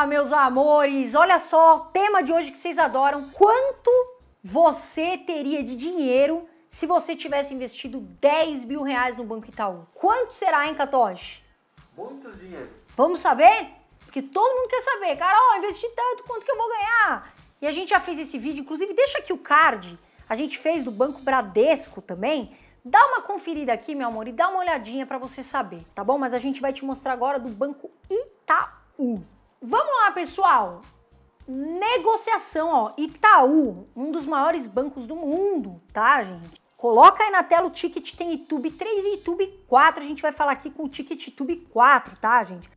Olá, meus amores! Olha só, o tema de hoje que vocês adoram. Quanto você teria de dinheiro se você tivesse investido 10 mil reais no Banco Itaú? Quanto será, hein, Katoshi? Muito dinheiro. Vamos saber? Porque todo mundo quer saber. Carol, investi tanto, quanto que eu vou ganhar? E a gente já fez esse vídeo, inclusive deixa aqui o card. A gente fez do Banco Bradesco também. Dá uma conferida aqui, meu amor, e dá uma olhadinha para você saber, tá bom? Mas a gente vai te mostrar agora do Banco Itaú. Vamos lá, pessoal. Negociação, ó. Itaú, um dos maiores bancos do mundo, tá, gente? Coloca aí na tela o ticket tem YouTube 3 e YouTube 4. A gente vai falar aqui com o ticket YouTube 4, tá, gente?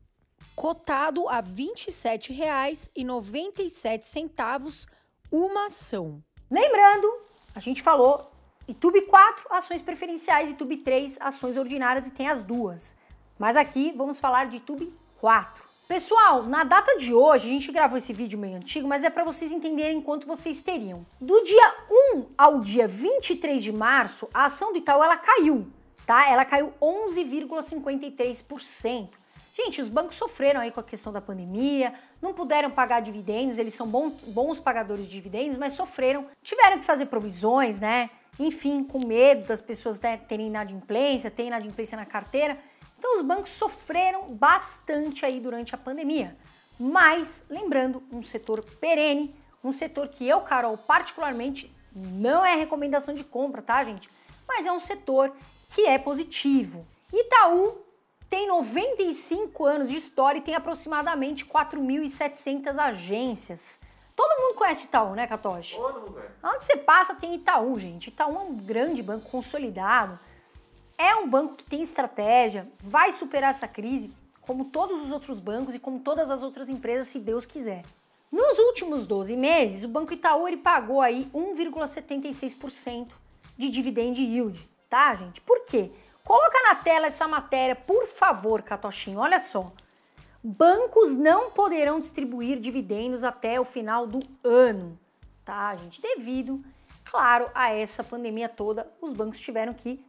Cotado a R$ 27,97 uma ação. Lembrando, a gente falou YouTube 4, ações preferenciais, YouTube 3, ações ordinárias e tem as duas. Mas aqui vamos falar de YouTube 4. Pessoal, na data de hoje, a gente gravou esse vídeo meio antigo, mas é para vocês entenderem quanto vocês teriam. Do dia 1 ao dia 23 de março, a ação do Itaú ela caiu, tá? Ela caiu 11,53%. Gente, os bancos sofreram aí com a questão da pandemia, não puderam pagar dividendos, eles são bons, bons pagadores de dividendos, mas sofreram, tiveram que fazer provisões, né? Enfim, com medo das pessoas né, terem inadimplência, terem inadimplência na carteira. Então, os bancos sofreram bastante aí durante a pandemia. Mas, lembrando, um setor perene, um setor que eu, Carol, particularmente não é recomendação de compra, tá, gente? Mas é um setor que é positivo. Itaú tem 95 anos de história e tem aproximadamente 4.700 agências. Todo mundo conhece Itaú, né, Katoshi? Todo mundo conhece. Onde você passa tem Itaú, gente. Itaú é um grande banco consolidado é um banco que tem estratégia, vai superar essa crise, como todos os outros bancos e como todas as outras empresas, se Deus quiser. Nos últimos 12 meses, o Banco Itaú ele pagou aí 1,76% de dividend yield, tá, gente? Por quê? Coloca na tela essa matéria, por favor, Catochinho, olha só. Bancos não poderão distribuir dividendos até o final do ano, tá, gente? Devido, claro, a essa pandemia toda, os bancos tiveram que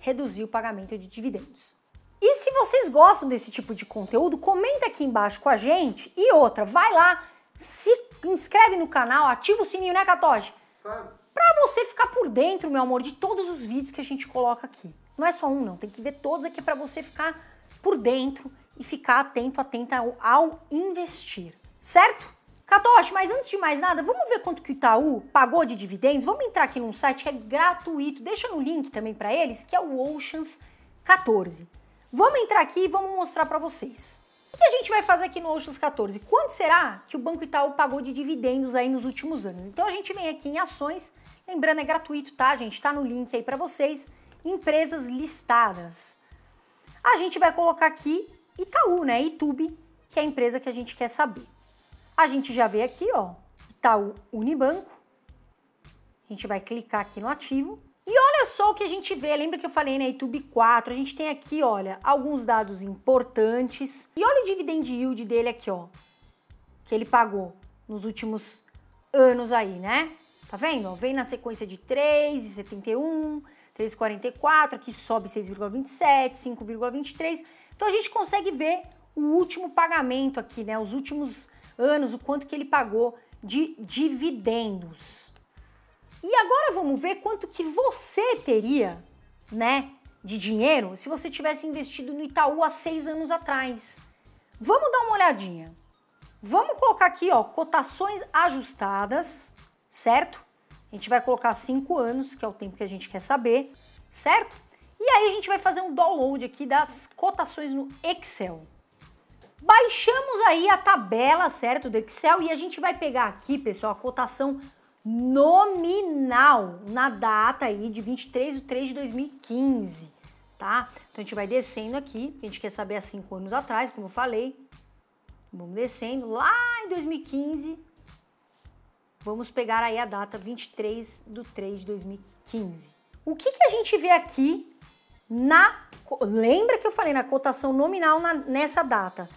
reduzir o pagamento de dividendos. E se vocês gostam desse tipo de conteúdo, comenta aqui embaixo com a gente. E outra, vai lá, se inscreve no canal, ativa o sininho, né, Catoge? Pra você ficar por dentro, meu amor, de todos os vídeos que a gente coloca aqui. Não é só um, não. Tem que ver todos aqui para você ficar por dentro e ficar atento, atenta ao, ao investir. Certo? Catoche, mas antes de mais nada, vamos ver quanto que o Itaú pagou de dividendos? Vamos entrar aqui num site que é gratuito, deixa no link também para eles, que é o Oceans 14. Vamos entrar aqui e vamos mostrar para vocês. O que a gente vai fazer aqui no Oceans 14? Quanto será que o Banco Itaú pagou de dividendos aí nos últimos anos? Então a gente vem aqui em ações, lembrando é gratuito, tá, gente? está no link aí para vocês, empresas listadas. A gente vai colocar aqui Itaú, né? YouTube, que é a empresa que a gente quer saber. A gente já vê aqui, ó, tá o Unibanco. A gente vai clicar aqui no ativo. E olha só o que a gente vê, lembra que eu falei na né, YouTube 4, a gente tem aqui, olha, alguns dados importantes. E olha o dividend yield dele aqui, ó, que ele pagou nos últimos anos aí, né? Tá vendo? Vem na sequência de 3,71, 3,44, aqui sobe 6,27, 5,23. Então a gente consegue ver o último pagamento aqui, né? Os últimos anos o quanto que ele pagou de dividendos. E agora vamos ver quanto que você teria, né, de dinheiro se você tivesse investido no Itaú há seis anos atrás. Vamos dar uma olhadinha. Vamos colocar aqui, ó, cotações ajustadas, certo? A gente vai colocar cinco anos, que é o tempo que a gente quer saber, certo? E aí a gente vai fazer um download aqui das cotações no Excel. Baixamos aí a tabela, certo, do Excel e a gente vai pegar aqui, pessoal, a cotação nominal na data aí de 23 de 3 de 2015, tá? Então a gente vai descendo aqui, a gente quer saber há 5 anos atrás, como eu falei. Vamos descendo lá em 2015. Vamos pegar aí a data 23 de 3 de 2015. O que, que a gente vê aqui na... Lembra que eu falei na cotação nominal na, nessa data?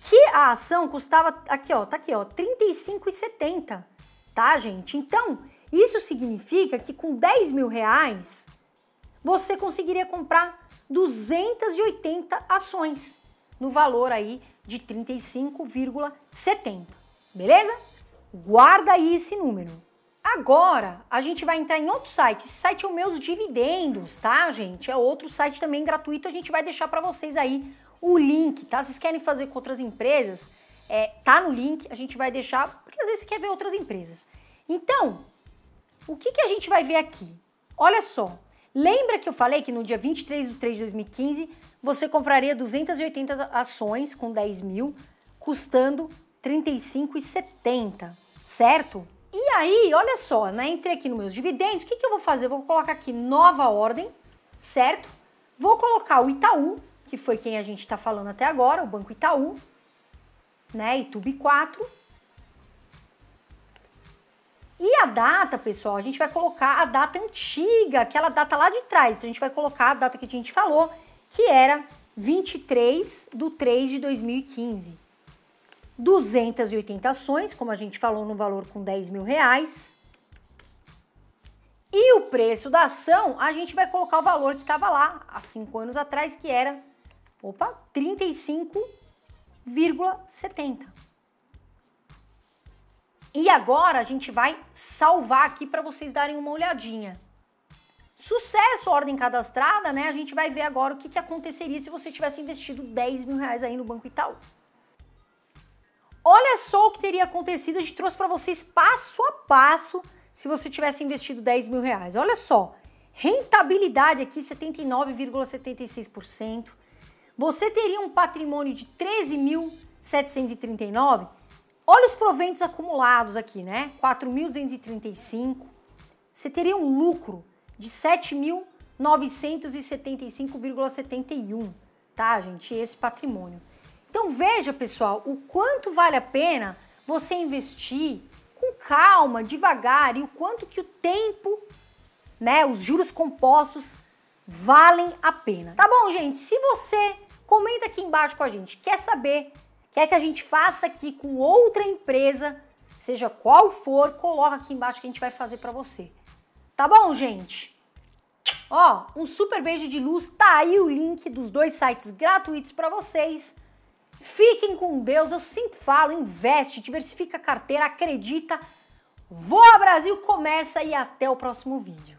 que a ação custava aqui, ó, tá aqui, ó, 35,70, tá, gente? Então, isso significa que com 10 mil reais você conseguiria comprar 280 ações no valor aí de 35,70, beleza? Guarda aí esse número. Agora a gente vai entrar em outro site. Esse site é o Meus Dividendos, tá, gente? É outro site também gratuito. A gente vai deixar para vocês aí o link, tá? Vocês querem fazer com outras empresas? É, tá no link, a gente vai deixar, porque às vezes você quer ver outras empresas. Então, o que, que a gente vai ver aqui? Olha só, lembra que eu falei que no dia 23 de 3 de 2015 você compraria 280 ações com 10 mil, custando 35,70, certo? E aí, olha só, né? Entrei aqui nos meus dividendos, o que, que eu vou fazer? vou colocar aqui nova ordem, certo? Vou colocar o Itaú, que foi quem a gente está falando até agora, o Banco Itaú, né? Tube 4. E a data, pessoal, a gente vai colocar a data antiga, aquela data lá de trás. Então, a gente vai colocar a data que a gente falou, que era 23 de 3 de 2015. 280 ações, como a gente falou, no valor com 10 mil reais. E o preço da ação, a gente vai colocar o valor que estava lá há cinco anos atrás, que era opa, 35,70. E agora a gente vai salvar aqui para vocês darem uma olhadinha. Sucesso, ordem cadastrada, né? A gente vai ver agora o que, que aconteceria se você tivesse investido 10 mil reais aí no Banco Itaú. Olha só o que teria acontecido, a gente trouxe para vocês passo a passo se você tivesse investido 10 mil reais. Olha só, rentabilidade aqui 79,76%, você teria um patrimônio de 13.739. Olha os proventos acumulados aqui, né? 4.235. Você teria um lucro de 7.975,71, tá, gente? Esse patrimônio. Então veja, pessoal, o quanto vale a pena você investir com calma, devagar e o quanto que o tempo, né, os juros compostos valem a pena. Tá bom, gente? Se você Comenta aqui embaixo com a gente. Quer saber? Quer que a gente faça aqui com outra empresa, seja qual for, coloca aqui embaixo que a gente vai fazer para você. Tá bom, gente? Ó, um super beijo de luz. Tá aí o link dos dois sites gratuitos para vocês. Fiquem com Deus, eu sempre falo, investe, diversifica a carteira, acredita. Voa Brasil começa e até o próximo vídeo.